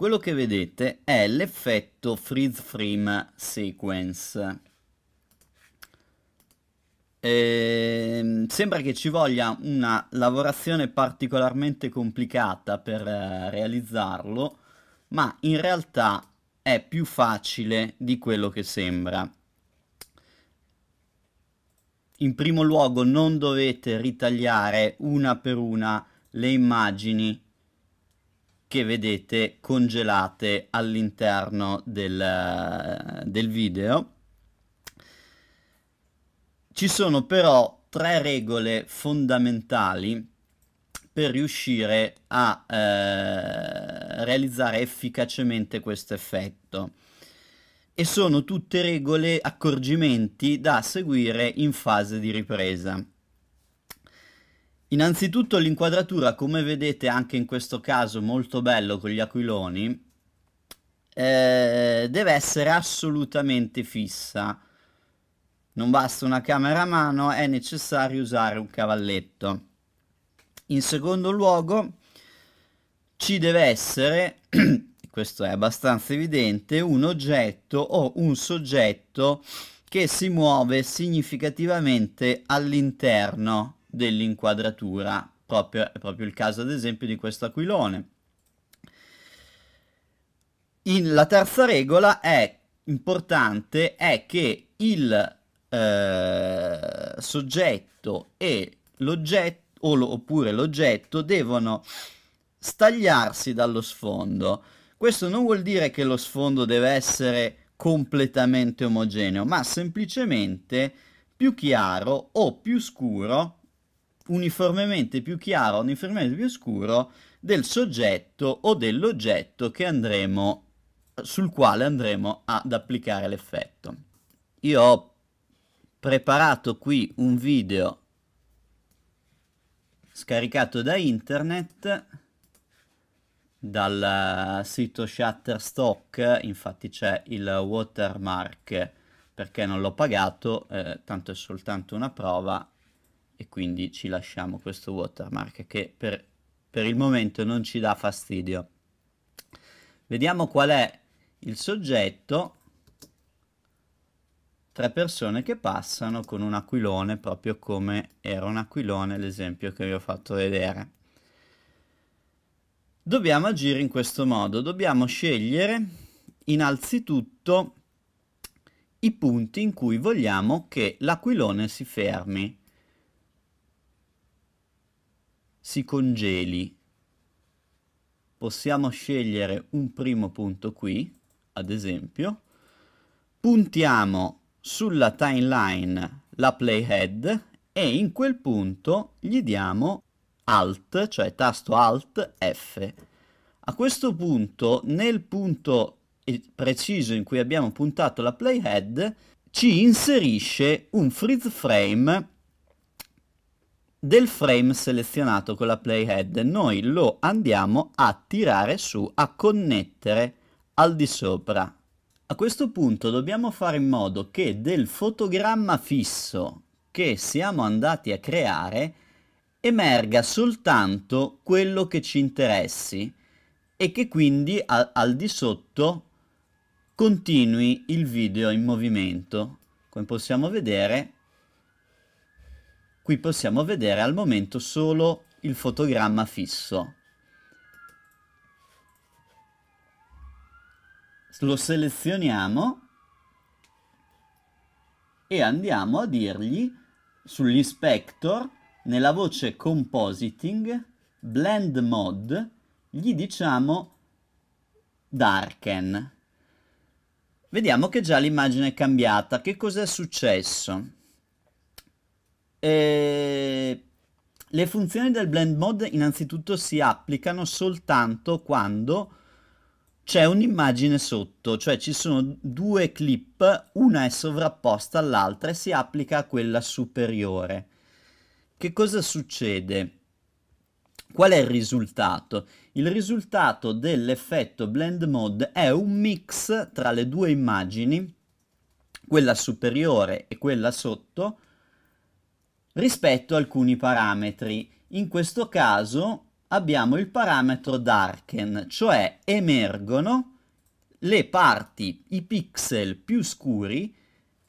Quello che vedete è l'effetto freeze frame sequence. E ehm, sembra che ci voglia una lavorazione particolarmente complicata per eh, realizzarlo, ma in realtà è più facile di quello che sembra. In primo luogo non dovete ritagliare una per una le immagini che vedete congelate all'interno del, eh, del video. Ci sono però tre regole fondamentali per riuscire a eh, realizzare efficacemente questo effetto e sono tutte regole, accorgimenti da seguire in fase di ripresa. Innanzitutto l'inquadratura, come vedete anche in questo caso molto bello con gli aquiloni, eh, deve essere assolutamente fissa. Non basta una camera a mano, è necessario usare un cavalletto. In secondo luogo ci deve essere, questo è abbastanza evidente, un oggetto o un soggetto che si muove significativamente all'interno dell'inquadratura, proprio, è proprio il caso ad esempio di questo aquilone. In, la terza regola è importante è che il eh, soggetto e l'oggetto oppure l'oggetto devono stagliarsi dallo sfondo. Questo non vuol dire che lo sfondo deve essere completamente omogeneo, ma semplicemente più chiaro o più scuro uniformemente più chiaro, uniformemente più scuro del soggetto o dell'oggetto andremo, sul quale andremo ad applicare l'effetto. Io ho preparato qui un video scaricato da internet dal sito Shutterstock, infatti c'è il watermark perché non l'ho pagato, eh, tanto è soltanto una prova e quindi ci lasciamo questo watermark che per, per il momento non ci dà fastidio. Vediamo qual è il soggetto tre persone che passano con un aquilone proprio come era un aquilone l'esempio che vi ho fatto vedere dobbiamo agire in questo modo dobbiamo scegliere innanzitutto i punti in cui vogliamo che l'aquilone si fermi si congeli. Possiamo scegliere un primo punto qui, ad esempio. Puntiamo sulla timeline la playhead e in quel punto gli diamo Alt, cioè tasto Alt F. A questo punto, nel punto eh, preciso in cui abbiamo puntato la playhead, ci inserisce un freeze frame del frame selezionato con la playhead noi lo andiamo a tirare su, a connettere al di sopra. A questo punto dobbiamo fare in modo che del fotogramma fisso che siamo andati a creare emerga soltanto quello che ci interessi e che quindi al, al di sotto continui il video in movimento. Come possiamo vedere Qui possiamo vedere al momento solo il fotogramma fisso. Lo selezioniamo e andiamo a dirgli sull'inspector nella voce compositing blend mode gli diciamo darken vediamo che già l'immagine è cambiata che cos'è successo Ehm, le funzioni del blend mode innanzitutto si applicano soltanto quando c'è un'immagine sotto, cioè ci sono due clip, una è sovrapposta all'altra e si applica a quella superiore. Che cosa succede? Qual è il risultato? Il risultato dell'effetto blend mode è un mix tra le due immagini, quella superiore e quella sotto, rispetto a alcuni parametri. In questo caso abbiamo il parametro darken, cioè emergono le parti, i pixel più scuri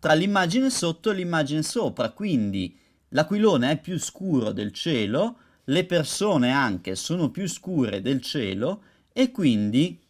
tra l'immagine sotto e l'immagine sopra, quindi l'aquilone è più scuro del cielo, le persone anche sono più scure del cielo e quindi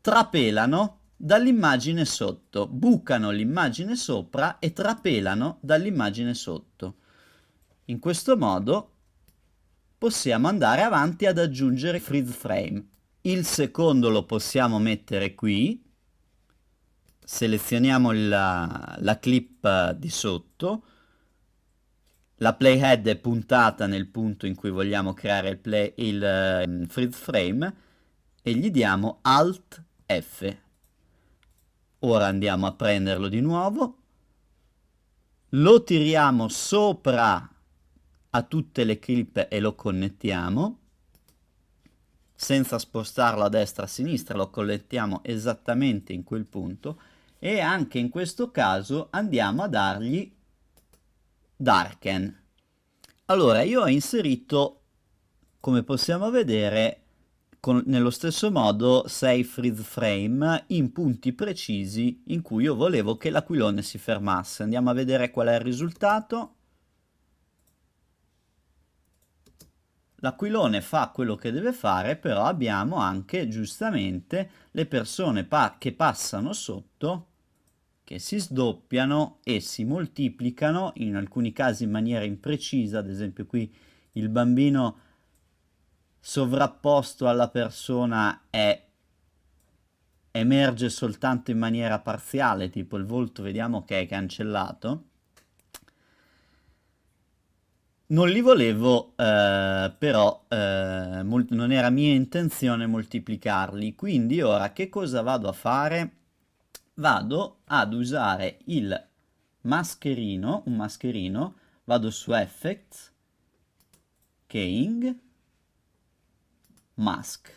trapelano dall'immagine sotto, bucano l'immagine sopra e trapelano dall'immagine sotto. In questo modo possiamo andare avanti ad aggiungere freeze frame. Il secondo lo possiamo mettere qui, selezioniamo la, la clip di sotto, la playhead è puntata nel punto in cui vogliamo creare il, play, il, il ehm, freeze frame e gli diamo Alt F Ora andiamo a prenderlo di nuovo, lo tiriamo sopra a tutte le clip e lo connettiamo, senza spostarlo a destra a sinistra, lo connettiamo esattamente in quel punto e anche in questo caso andiamo a dargli darken. Allora, io ho inserito, come possiamo vedere, con, nello stesso modo Seyfried Frame in punti precisi in cui io volevo che l'aquilone si fermasse. Andiamo a vedere qual è il risultato. L'aquilone fa quello che deve fare, però abbiamo anche giustamente le persone pa che passano sotto, che si sdoppiano e si moltiplicano, in alcuni casi in maniera imprecisa, ad esempio qui il bambino sovrapposto alla persona è emerge soltanto in maniera parziale, tipo il volto vediamo che è cancellato. Non li volevo, eh, però eh, non era mia intenzione moltiplicarli, quindi ora che cosa vado a fare? Vado ad usare il mascherino, un mascherino, vado su Effects, Keying, mask.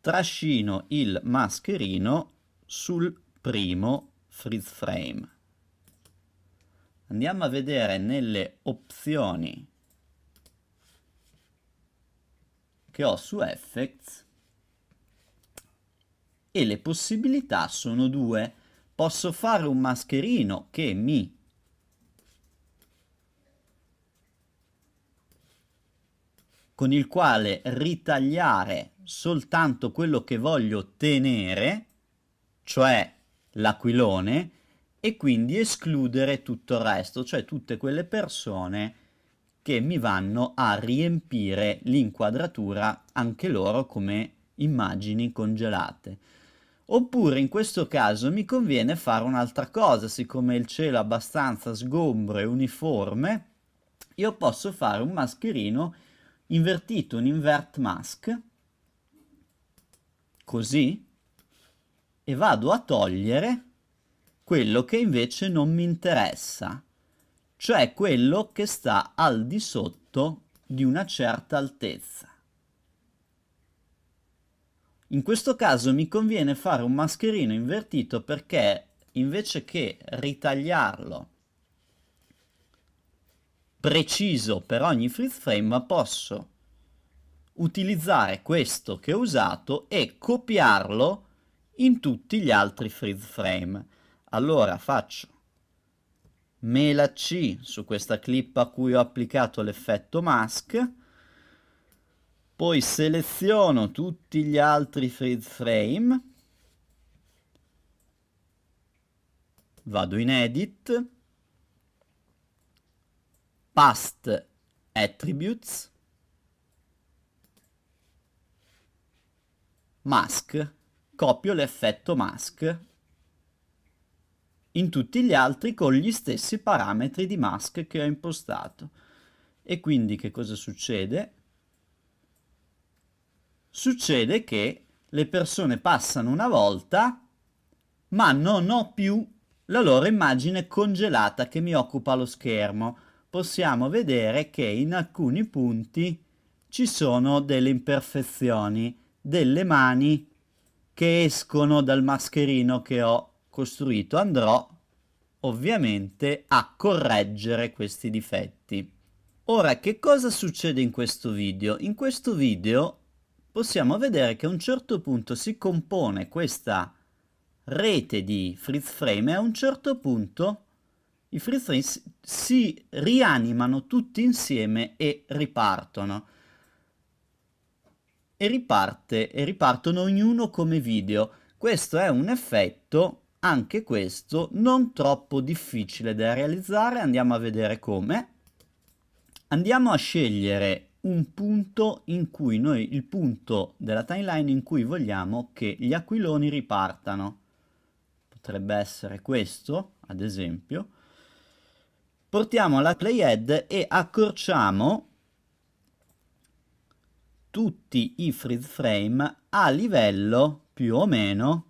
Trascino il mascherino sul primo freeze frame. Andiamo a vedere nelle opzioni che ho su Effects e le possibilità sono due. Posso fare un mascherino che mi con il quale ritagliare soltanto quello che voglio tenere, cioè l'aquilone, e quindi escludere tutto il resto, cioè tutte quelle persone che mi vanno a riempire l'inquadratura anche loro come immagini congelate. Oppure in questo caso mi conviene fare un'altra cosa, siccome il cielo è abbastanza sgombro e uniforme, io posso fare un mascherino invertito un invert mask, così, e vado a togliere quello che invece non mi interessa, cioè quello che sta al di sotto di una certa altezza. In questo caso mi conviene fare un mascherino invertito perché invece che ritagliarlo preciso per ogni freeze frame, ma posso utilizzare questo che ho usato e copiarlo in tutti gli altri freeze frame. Allora faccio mela C su questa clip a cui ho applicato l'effetto mask, poi seleziono tutti gli altri freeze frame, vado in edit, past attributes mask copio l'effetto mask in tutti gli altri con gli stessi parametri di mask che ho impostato e quindi che cosa succede? Succede che le persone passano una volta ma non ho più la loro immagine congelata che mi occupa lo schermo possiamo vedere che in alcuni punti ci sono delle imperfezioni, delle mani che escono dal mascherino che ho costruito. Andrò ovviamente a correggere questi difetti. Ora, che cosa succede in questo video? In questo video possiamo vedere che a un certo punto si compone questa rete di freeze frame e a un certo punto i Freeze si rianimano tutti insieme e ripartono. E riparte, e ripartono ognuno come video. Questo è un effetto, anche questo, non troppo difficile da realizzare. Andiamo a vedere come. Andiamo a scegliere un punto in cui noi, il punto della timeline in cui vogliamo che gli aquiloni ripartano. Potrebbe essere questo, ad esempio portiamo la playhead e accorciamo tutti i freeze frame a livello più o meno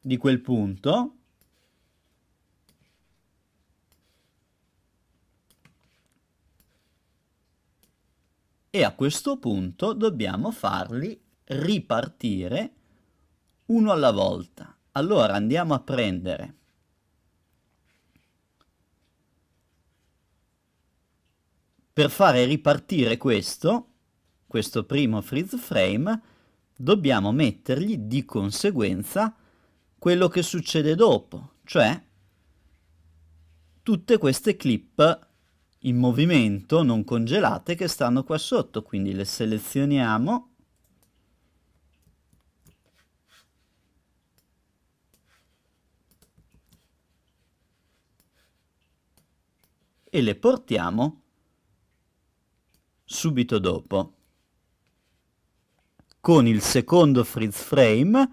di quel punto e a questo punto dobbiamo farli ripartire uno alla volta. Allora andiamo a prendere Per fare ripartire questo, questo primo freeze frame, dobbiamo mettergli di conseguenza quello che succede dopo, cioè tutte queste clip in movimento, non congelate, che stanno qua sotto. Quindi le selezioniamo. E le portiamo subito dopo. Con il secondo freeze frame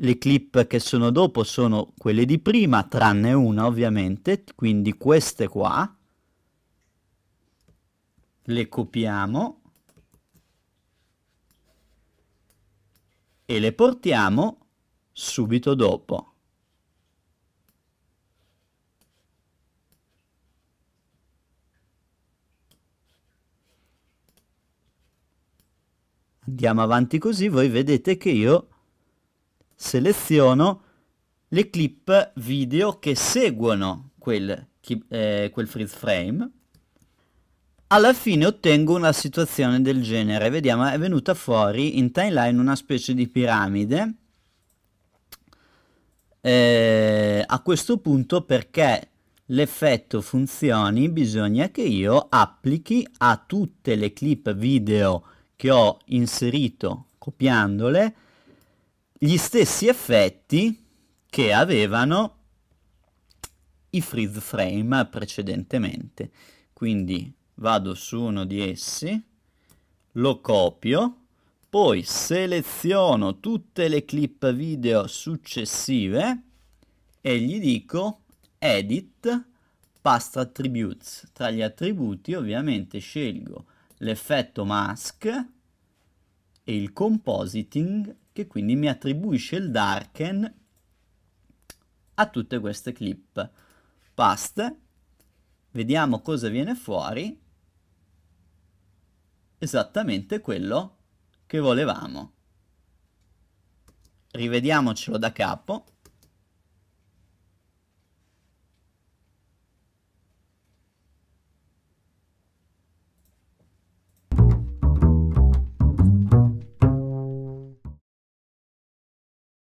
le clip che sono dopo sono quelle di prima, tranne una ovviamente, quindi queste qua. Le copiamo e le portiamo subito dopo. andiamo avanti così, voi vedete che io seleziono le clip video che seguono quel, eh, quel freeze frame. Alla fine ottengo una situazione del genere, vediamo è venuta fuori in timeline una specie di piramide. Eh, a questo punto perché l'effetto funzioni bisogna che io applichi a tutte le clip video che ho inserito copiandole gli stessi effetti che avevano i freeze frame precedentemente. Quindi vado su uno di essi, lo copio, poi seleziono tutte le clip video successive e gli dico edit Past attributes. Tra gli attributi ovviamente scelgo l'effetto mask e il compositing che quindi mi attribuisce il darken a tutte queste clip. Past, vediamo cosa viene fuori, esattamente quello che volevamo. Rivediamocelo da capo.